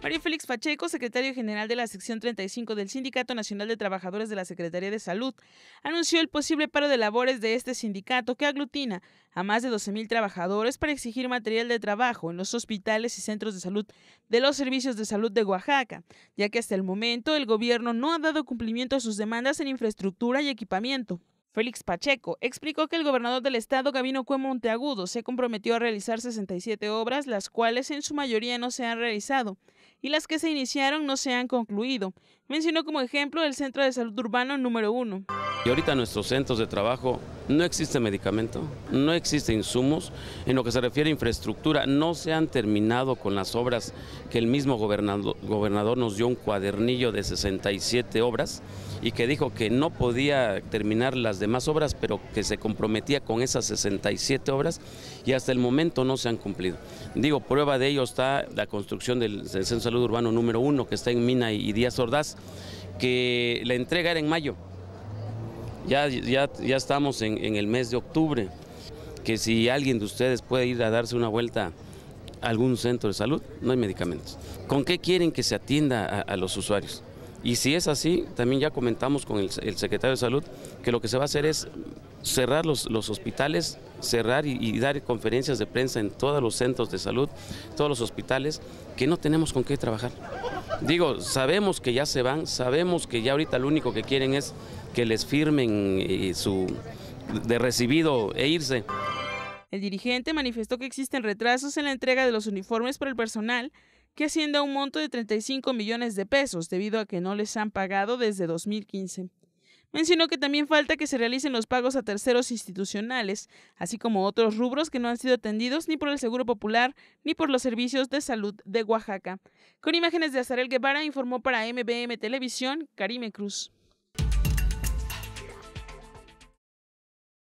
Mario Félix Pacheco, secretario general de la sección 35 del Sindicato Nacional de Trabajadores de la Secretaría de Salud, anunció el posible paro de labores de este sindicato que aglutina a más de 12.000 trabajadores para exigir material de trabajo en los hospitales y centros de salud de los servicios de salud de Oaxaca, ya que hasta el momento el gobierno no ha dado cumplimiento a sus demandas en infraestructura y equipamiento. Félix Pacheco explicó que el gobernador del estado, Gabino Cue Monteagudo, se comprometió a realizar 67 obras, las cuales en su mayoría no se han realizado y las que se iniciaron no se han concluido. Mencionó como ejemplo el Centro de Salud Urbano número 1 ahorita en nuestros centros de trabajo no existe medicamento, no existe insumos. En lo que se refiere a infraestructura, no se han terminado con las obras que el mismo gobernador, gobernador nos dio un cuadernillo de 67 obras y que dijo que no podía terminar las demás obras, pero que se comprometía con esas 67 obras y hasta el momento no se han cumplido. Digo, prueba de ello está la construcción del, Centro de Salud Urbano número uno que está en Mina y Díaz Ordaz, que la entrega era en mayo ya, ya, estamos en, el mes de octubre, que si alguien de ustedes puede ir a darse una vuelta a algún centro de salud, no hay medicamentos. ¿Con qué quieren que se atienda a, los usuarios? Y si es así, también ya comentamos con el, secretario de Salud que lo que se va a hacer es cerrar los, hospitales, cerrar y, dar conferencias de prensa en todos los centros de salud, todos los hospitales, que no tenemos con qué trabajar. Digo, sabemos que ya se van, sabemos que ya ahorita lo único que quieren es que les firmen eh, su de recibido e irse. El dirigente manifestó que existen retrasos en la entrega de los uniformes para el personal, que asciende a un monto de 35 millones de pesos debido a que no les han pagado desde 2015. Mencionó que también falta que se realicen los pagos a terceros institucionales, así como otros rubros que no han sido atendidos ni por el Seguro Popular ni por los servicios de salud de Oaxaca. Con imágenes de Azarel Guevara informó para MBM Televisión Karime Cruz.